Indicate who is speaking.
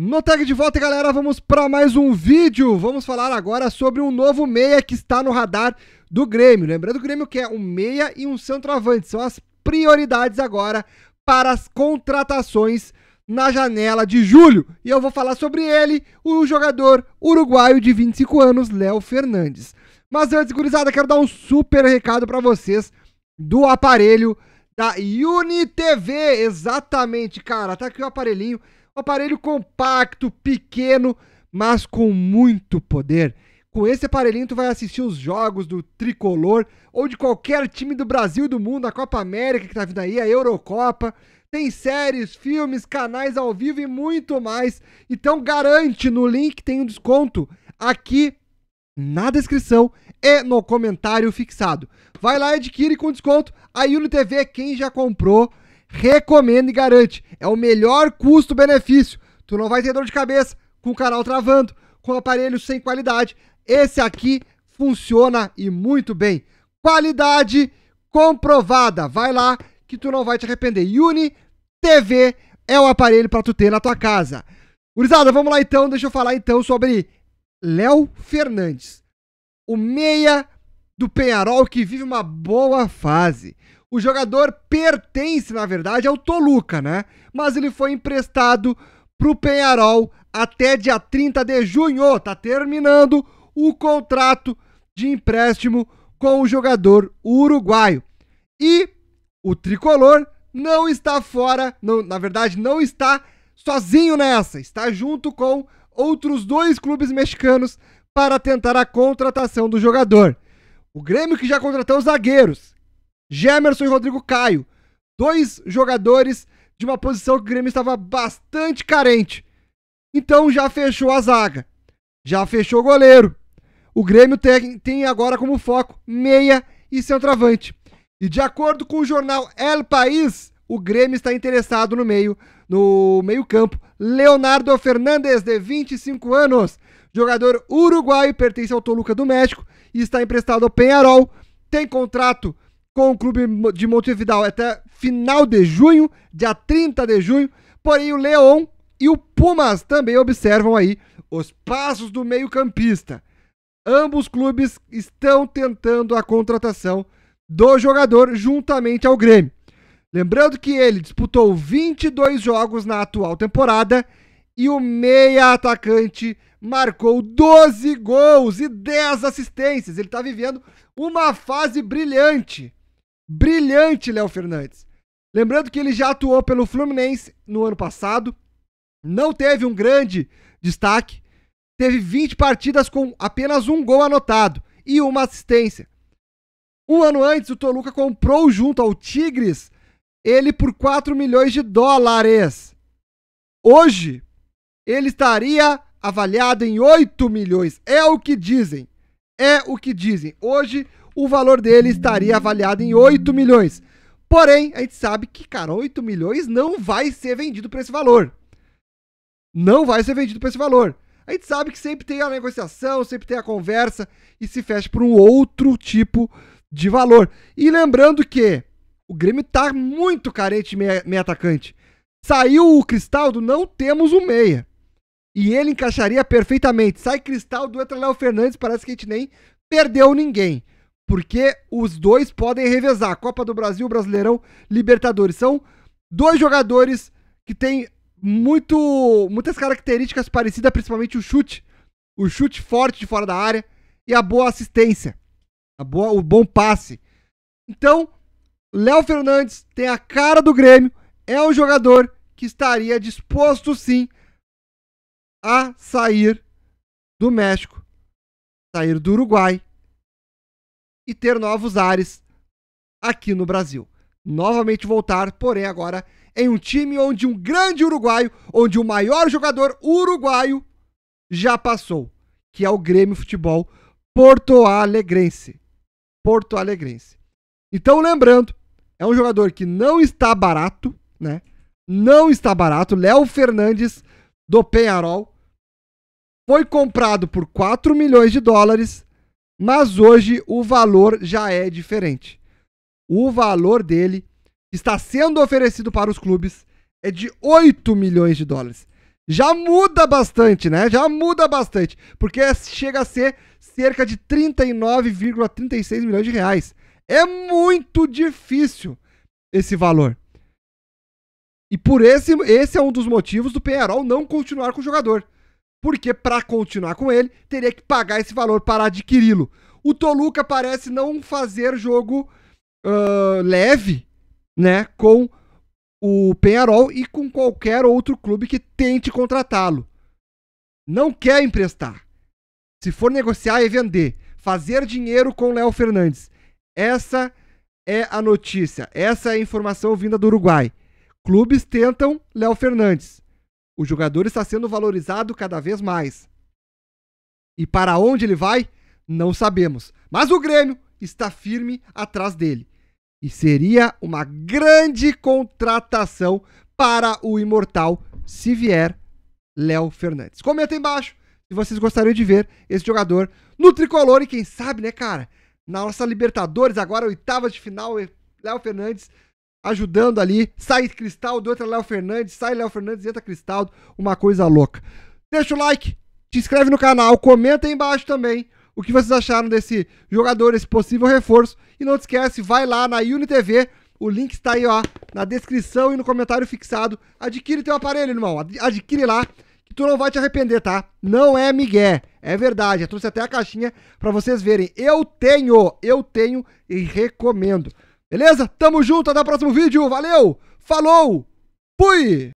Speaker 1: No tag de volta, galera, vamos para mais um vídeo. Vamos falar agora sobre um novo meia que está no radar do Grêmio. Lembrando o Grêmio quer é um meia e um centroavante. São as prioridades agora para as contratações na janela de julho. E eu vou falar sobre ele, o jogador uruguaio de 25 anos, Léo Fernandes. Mas antes, gurizada, quero dar um super recado para vocês do aparelho da UniTV. Exatamente, cara. Tá aqui o aparelhinho um aparelho compacto, pequeno, mas com muito poder. Com esse aparelhinho tu vai assistir os jogos do Tricolor ou de qualquer time do Brasil e do mundo, a Copa América que tá vindo aí, a Eurocopa. Tem séries, filmes, canais ao vivo e muito mais. Então garante no link tem um desconto aqui na descrição e no comentário fixado. Vai lá e adquire com desconto. A Unitv, quem já comprou, recomendo e garante. É o melhor custo-benefício. Tu não vai ter dor de cabeça com o canal travando, com aparelho sem qualidade. Esse aqui funciona e muito bem. Qualidade comprovada. Vai lá que tu não vai te arrepender. Uni TV é o aparelho para tu ter na tua casa. Urizada, vamos lá então, deixa eu falar então sobre Léo Fernandes. O meia do Penharol que vive uma boa fase. O jogador pertence, na verdade, ao Toluca, né? Mas ele foi emprestado para o Penharol até dia 30 de junho. Tá terminando o contrato de empréstimo com o jogador uruguaio. E o tricolor não está fora, não, na verdade, não está sozinho nessa. Está junto com outros dois clubes mexicanos para tentar a contratação do jogador. O Grêmio que já contratou zagueiros, Gemerson e Rodrigo Caio. Dois jogadores de uma posição que o Grêmio estava bastante carente. Então já fechou a zaga. Já fechou o goleiro. O Grêmio tem, tem agora como foco meia e centroavante. E de acordo com o jornal El País, o Grêmio está interessado no meio, no meio-campo. Leonardo Fernandes, de 25 anos, jogador uruguaio, pertence ao Toluca do México e está emprestado ao Penharol. Tem contrato com o clube de Montevideo até final de junho, dia 30 de junho. Porém, o Leão e o Pumas também observam aí os passos do meio-campista. Ambos clubes estão tentando a contratação do jogador juntamente ao Grêmio. Lembrando que ele disputou 22 jogos na atual temporada e o meia atacante marcou 12 gols e 10 assistências. Ele está vivendo uma fase brilhante brilhante Léo Fernandes. Lembrando que ele já atuou pelo Fluminense no ano passado, não teve um grande destaque, teve 20 partidas com apenas um gol anotado e uma assistência. Um ano antes, o Toluca comprou junto ao Tigres ele por 4 milhões de dólares. Hoje, ele estaria avaliado em 8 milhões, é o que dizem. É o que dizem. Hoje, o valor dele estaria avaliado em 8 milhões. Porém, a gente sabe que, cara, 8 milhões não vai ser vendido por esse valor. Não vai ser vendido por esse valor. A gente sabe que sempre tem a negociação, sempre tem a conversa e se fecha por um outro tipo de valor. E lembrando que o Grêmio tá muito carente de meia, meia atacante. Saiu o Cristaldo, não temos um meia. E ele encaixaria perfeitamente. Sai cristal do Léo Fernandes, parece que a gente nem perdeu ninguém. Porque os dois podem revezar. Copa do Brasil, Brasileirão, Libertadores. São dois jogadores que têm muito, muitas características parecidas, principalmente o chute. O chute forte de fora da área e a boa assistência. A boa, o bom passe. Então, Léo Fernandes tem a cara do Grêmio, é um jogador que estaria disposto sim a sair do México, sair do Uruguai e ter novos ares aqui no Brasil. Novamente voltar, porém agora em um time onde um grande uruguaio, onde o maior jogador uruguaio já passou, que é o Grêmio Futebol Porto Alegrense. Porto Alegrense. Então, lembrando, é um jogador que não está barato, né? Não está barato. Léo Fernandes do Penharol. Foi comprado por 4 milhões de dólares, mas hoje o valor já é diferente. O valor dele está sendo oferecido para os clubes é de 8 milhões de dólares. Já muda bastante, né? Já muda bastante, porque é, chega a ser cerca de 39,36 milhões de reais. É muito difícil esse valor. E por esse, esse é um dos motivos do Penharol não continuar com o jogador. Porque para continuar com ele, teria que pagar esse valor para adquiri-lo. O Toluca parece não fazer jogo uh, leve, né, com o Penharol e com qualquer outro clube que tente contratá-lo. Não quer emprestar. Se for negociar é vender, fazer dinheiro com Léo Fernandes. Essa é a notícia, essa é a informação vinda do Uruguai. Clubes tentam Léo Fernandes. O jogador está sendo valorizado cada vez mais. E para onde ele vai? Não sabemos. Mas o Grêmio está firme atrás dele. E seria uma grande contratação para o Imortal se vier Léo Fernandes. Comenta aí embaixo se vocês gostariam de ver esse jogador no tricolor e quem sabe, né, cara? Na nossa Libertadores, agora oitava de final, Léo Fernandes ajudando ali. Sai Cristaldo, entra Léo Fernandes, sai Léo Fernandes, entra Cristaldo. Uma coisa louca. Deixa o like, te inscreve no canal, comenta aí embaixo também o que vocês acharam desse jogador, esse possível reforço. E não esquece, vai lá na UniTV, o link está aí ó, na descrição e no comentário fixado. Adquire teu aparelho, irmão, adquire lá que tu não vai te arrepender, tá? Não é migué, é verdade. Eu trouxe até a caixinha para vocês verem. Eu tenho, eu tenho e recomendo. Beleza? Tamo junto, até o próximo vídeo. Valeu! Falou! Fui!